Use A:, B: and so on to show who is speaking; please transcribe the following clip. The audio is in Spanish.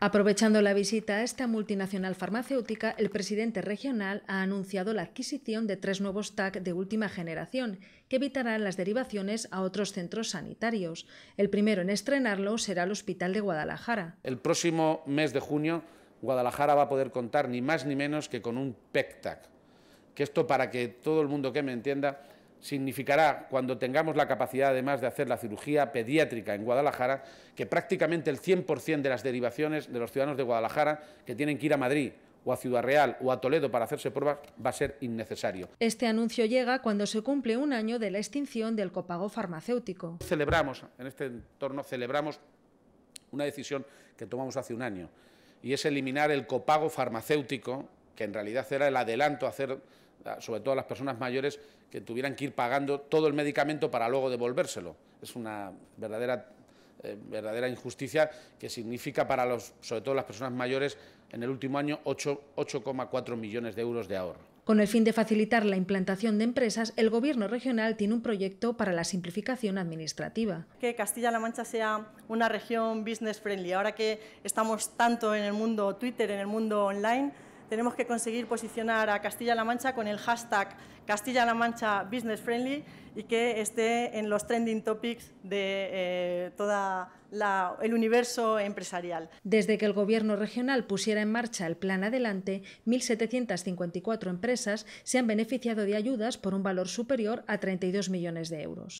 A: Aprovechando la visita a esta multinacional farmacéutica, el presidente regional ha anunciado la adquisición de tres nuevos TAC de última generación, que evitarán las derivaciones a otros centros sanitarios. El primero en estrenarlo será el Hospital de Guadalajara.
B: El próximo mes de junio, Guadalajara va a poder contar ni más ni menos que con un PECTAC. Que esto, para que todo el mundo que me entienda, significará, cuando tengamos la capacidad además de hacer la cirugía pediátrica en Guadalajara, que prácticamente el 100% de las derivaciones de los ciudadanos de Guadalajara que tienen que ir a Madrid o a Ciudad Real o a Toledo para hacerse pruebas va a ser innecesario.
A: Este anuncio llega cuando se cumple un año de la extinción del copago farmacéutico.
B: Celebramos, en este entorno celebramos una decisión que tomamos hace un año y es eliminar el copago farmacéutico que en realidad era el adelanto a hacer, sobre todo a las personas mayores, que tuvieran que ir pagando todo el medicamento para luego devolvérselo. Es una verdadera eh, verdadera injusticia que significa para los, sobre todo las personas mayores, en el último año 8,4 millones de euros de ahorro.
A: Con el fin de facilitar la implantación de empresas, el Gobierno regional tiene un proyecto para la simplificación administrativa.
C: Que Castilla-La Mancha sea una región business friendly. Ahora que estamos tanto en el mundo Twitter, en el mundo online, tenemos que conseguir posicionar a Castilla-La Mancha con el hashtag Castilla-La Mancha Business Friendly y que esté en los trending topics de eh, toda el universo empresarial.
A: Desde que el Gobierno regional pusiera en marcha el plan Adelante, 1.754 empresas se han beneficiado de ayudas por un valor superior a 32 millones de euros.